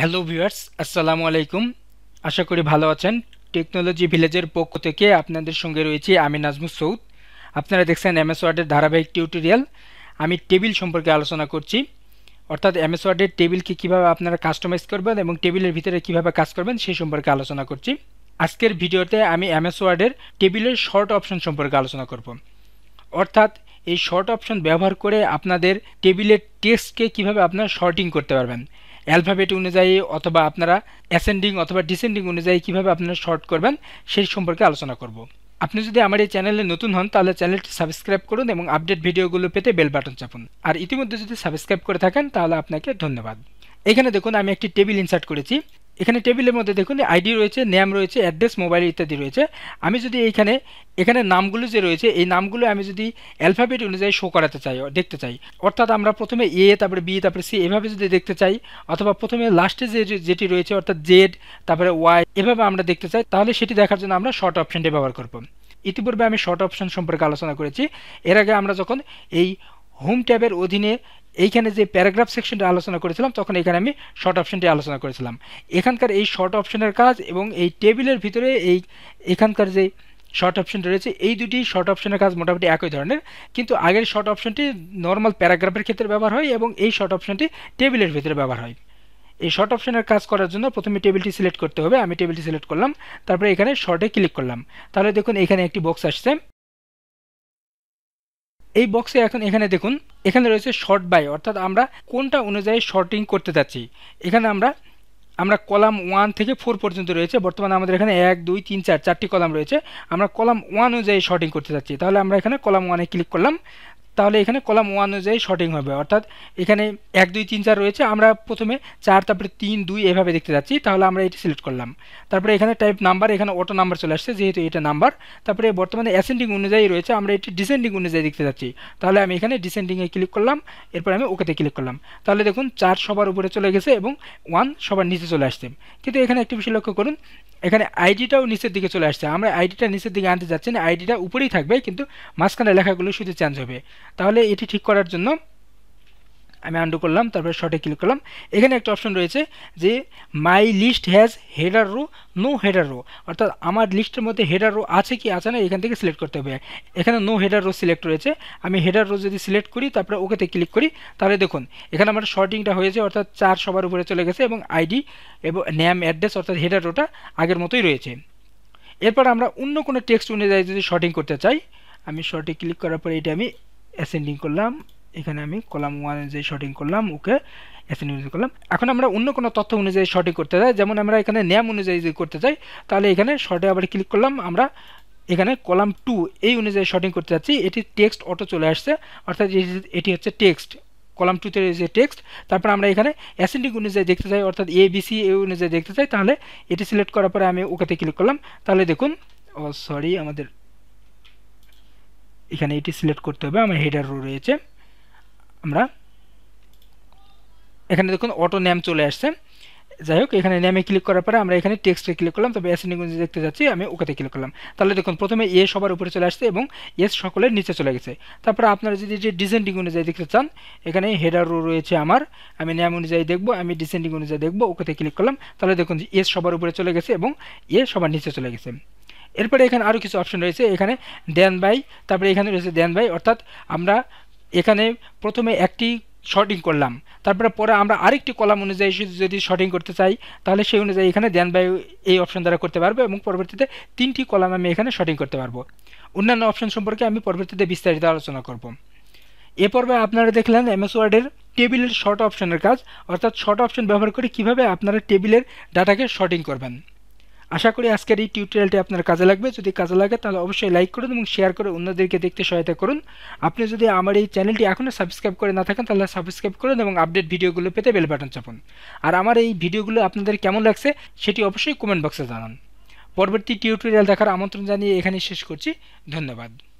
hello viewers আসসালামু আলাইকুম আশা করি ভালো আছেন টেকনোলজি ভিলেজের পক্ষ থেকে আপনাদের সঙ্গে রয়েছি আমি নাজমু সৌদ আপনারা দেখছেন এমএস ওয়ার্ডের ধারাবাহিক টিউটোরিয়াল আমি টেবিল সম্পর্কে আলোচনা করছি অর্থাৎ এমএস ওয়ার্ডের টেবিলকে কীভাবে আপনারা কাস্টমাইজ করবেন এবং টেবিলের ভিতরে কীভাবে কাজ করবেন সেই সম্পর্কে আলোচনা করছি আজকের ভিডিওতে আমি এমএস ওয়ার্ডের টেবিলের শর্ট অপশন সম্পর্কে আলোচনা করব অর্থাৎ এই শর্ট অপশন ব্যবহার করে আপনাদের টেবিলের টেক্সটকে কীভাবে আপনারা শর্টিং করতে পারবেন অ্যালফাবেট অনুযায়ী অথবা আপনারা অ্যাসেন্ডিং অথবা ডিসেন্ডিং অনুযায়ী কিভাবে আপনারা শর্ট করবেন সেই সম্পর্কে আলোচনা করব আপনি যদি আমার এই চ্যানেলে নতুন হন তাহলে চ্যানেলটি সাবস্ক্রাইব করুন এবং আপডেট ভিডিওগুলো পেতে বেল বাটন চাপুন আর ইতিমধ্যে যদি সাবস্ক্রাইব করে থাকেন তাহলে আপনাকে ধন্যবাদ এখানে দেখুন আমি একটি টেবিল ইনসার্ট করেছি এখানে টেবিলের মধ্যে দেখুন আইডি রয়েছে নেম রয়েছে অ্যাড্রেস মোবাইল ইত্যাদি রয়েছে আমি যদি এইখানে এখানে নামগুলো যে রয়েছে এই নামগুলো আমি যদি অ্যালফাবেট অনুযায়ী শো করাতে চাই দেখতে চাই অর্থাৎ আমরা প্রথমে এ তারপরে বি তারপরে সি এভাবে যদি দেখতে চাই অথবা প্রথমে লাস্টে যে যেটি রয়েছে অর্থাৎ জেড তারপরে ওয়াই এভাবে আমরা দেখতে চাই তাহলে সেটি দেখার জন্য আমরা শর্ট অপশানটি ব্যবহার করব ইতিপূর্বে আমি শর্ট অপশান সম্পর্কে আলোচনা করেছি এর আগে আমরা যখন এই হোম ট্যাবের অধীনে এইখানে যে প্যারাগ্রাফ সেকশনটা আলোচনা করেছিলাম তখন এখানে আমি শর্ট অপশনটি আলোচনা করেছিলাম এখানকার এই শর্ট অপশনের কাজ এবং এই টেবিলের ভিতরে এই এখানকার যে শর্ট অপশনটি রয়েছে এই দুটি শর্ট অপশনের কাজ মোটামুটি একই ধরনের কিন্তু আগের শর্ট অপশনটি নর্মাল প্যারাগ্রাফের ক্ষেত্রে ব্যবহার হয় এবং এই শর্ট অপশনটি টেবিলের ভিতরে ব্যবহার হয় এই শর্ট অপশনের কাজ করার জন্য প্রথমে টেবিলটি সিলেক্ট করতে হবে আমি টেবিলটি সিলেক্ট করলাম তারপরে এখানে শর্টে ক্লিক করলাম তাহলে দেখুন এখানে একটি বক্স আসছে এই বক্সে এখন এখানে দেখুন এখানে রয়েছে শর্ট বাই অর্থাৎ আমরা কোনটা অনুযায়ী শর্টিং করতে যাচ্ছি এখানে আমরা আমরা কলাম ওয়ান থেকে ফোর পর্যন্ত রয়েছে বর্তমানে আমাদের এখানে এক দুই তিন চার চারটি কলাম রয়েছে আমরা কলাম ওয়ান অনুযায়ী শর্টিং করতে চাচ্ছি তাহলে আমরা এখানে কলাম ওয়ানে ক্লিক করলাম তাহলে এখানে কলাম ওয়ান অনুযায়ী শর্টিং হবে অর্থাৎ এখানে এক দুই তিন চার রয়েছে আমরা প্রথমে চার তারপরে তিন দুই এভাবে দেখতে যাচ্ছি তাহলে আমরা এটি সিলেক্ট করলাম তারপরে এখানে টাইপ নাম্বার এখানে অটো নাম্বার চলে আসছে যেহেতু এটা নাম্বার তারপরে বর্তমানে অ্যাসেন্ডিং অনুযায়ী রয়েছে আমরা এটি ডিসেন্ডিং অনুযায়ী দেখতে যাচ্ছি তাহলে আমি এখানে ডিসেন্ডিংয়ে ক্লিক করলাম এরপর আমি ওকেতে ক্লিক করলাম তাহলে দেখুন চার সবার উপরে চলে গেছে এবং ওয়ান সবার নিচে চলে আসছে কিন্তু এখানে একটি বিষয় লক্ষ্য করুন এখানে আইডিটাও নিচের দিকে চলে আসছে আমরা আইডিটা নিচের দিকে আনতে যাচ্ছি না আইডিটা উপরেই থাকবে কিন্তু মাঝখানে লেখাগুলো শুধু চেঞ্জ হবে তাহলে এটি ঠিক করার জন্য আমি আন্ডু করলাম তারপরে শর্টে ক্লিক করলাম এখানে একটা অপশন রয়েছে যে my list has header row no header row অর্থাৎ আমার লিস্টের মধ্যে হেডার রো আছে কি আছে না এখান থেকে সিলেক্ট করতে হবে এখানে নো হেডার রো সিলেক্ট রয়েছে আমি হেডার রো যদি সিলেক্ট করি তারপরে ওকেতে ক্লিক করি তাহলে দেখুন এখানে আমার শর্টিংটা হয়েছে অর্থাৎ চার সবার উপরে চলে গেছে এবং আইডি এবং ন্যাম অ্যাড্রেস অর্থাৎ হেডার রোটা আগের মতোই রয়েছে এরপর আমরা অন্য কোনো টেক্সট অনুযায়ী যদি শর্টিং করতে চাই আমি শর্টে ক্লিক করার পরে এটা আমি অ্যাসেন্ডিং করলাম এখানে আমি কলাম ওয়ান অনুযায়ী শর্টিং করলাম ওকে এসএন ইউজ করলাম এখন আমরা অন্য কোনো তথ্য অনুযায়ী শর্টিং করতে চাই যেমন আমরা এখানে ন্যাম অনুযায়ী যদি করতে চাই তাহলে এখানে শর্টে আবার ক্লিক করলাম আমরা এখানে কলাম টু এই অনুযায়ী শর্টিং করতে যাচ্ছি এটি টেক্সট অটো চলে আসছে অর্থাৎ এটি হচ্ছে টেক্সট কলাম টুতে যে টেক্সট তারপর আমরা এখানে অ্যাসেন্ডিং অনুযায়ী দেখতে চাই অর্থাৎ এ বিসি এ অনুযায়ী দেখতে চাই তাহলে এটি সিলেক্ট করার পরে আমি ওকেতে ক্লিক করলাম তাহলে দেখুন ও সরি আমাদের এখানে এটি সিলেক্ট করতে হবে আমার হেডার রো রয়েছে আমরা এখানে দেখুন অটো ন্যাম চলে আসছে যাই হোক এখানে নেমে ক্লিক করার পরে আমরা এখানে টেক্সটে ক্লিক করলাম তবে অ্যাসেন্ডিংগুঞ্জি দেখতে যাচ্ছি আমি ওকেতে ক্লিক করলাম তাহলে দেখুন প্রথমে এ সবার উপরে চলে আসছে এবং এস সকলের নিচে চলে গেছে তারপরে আপনারা যদি যে ডিসেন্ডিং অনুযায়ী দেখতে চান এখানে হেডারও রয়েছে আমার আমি নেম অনুযায়ী দেখব আমি ডিসেন্ডিং অনুযায়ী দেখব ওকেতে ক্লিক করলাম তাহলে দেখুন এস সবার উপরে চলে গেছে এবং এ সবার নিচে চলে গেছে এরপরে এখানে আরও কিছু অপশন রয়েছে এখানে দেন বাই তারপরে এখানে রয়েছে দেন বাই অর্থাৎ আমরা এখানে প্রথমে একটি শর্টিং করলাম তারপরে পরে আমরা আরেকটি কলাম অনুযায়ী যদি শর্টিং করতে চাই তাহলে সেই অনুযায়ী এখানে দেন বাই এই অপশন দ্বারা করতে পারবো এবং পরবর্তীতে তিনটি কলাম আমি এখানে শর্টিং করতে পারবো অন্যান্য অপশন সম্পর্কে আমি পরবর্তীতে বিস্তারিত আলোচনা করব এ পর্বে আপনারা দেখলেন এমএস ওয়ার্ডের টেবিলের শর্ট অপশনের কাজ অর্থাৎ শর্ট অপশন ব্যবহার করে কিভাবে আপনারা টেবিলের ডাটাকে শর্টিং করবেন আশা করি আজকের এই টিউটোরিয়ালটি আপনার কাজে লাগবে যদি কাজে লাগে তাহলে অবশ্যই লাইক করুন এবং শেয়ার করে অন্যদেরকে দেখতে সহায়তা করুন আপনি যদি আমার এই চ্যানেলটি এখনও সাবস্ক্রাইব করে না থাকেন তাহলে সাবস্ক্রাইব করুন এবং আপডেট ভিডিওগুলো পেতে বেল বাটন চাপুন আর আমার এই ভিডিওগুলো আপনাদের কেমন লাগছে সেটি অবশ্যই কমেন্ট বক্সে জানান পরবর্তী টিউটোরিয়াল দেখার আমন্ত্রণ জানিয়ে এখানে শেষ করছি ধন্যবাদ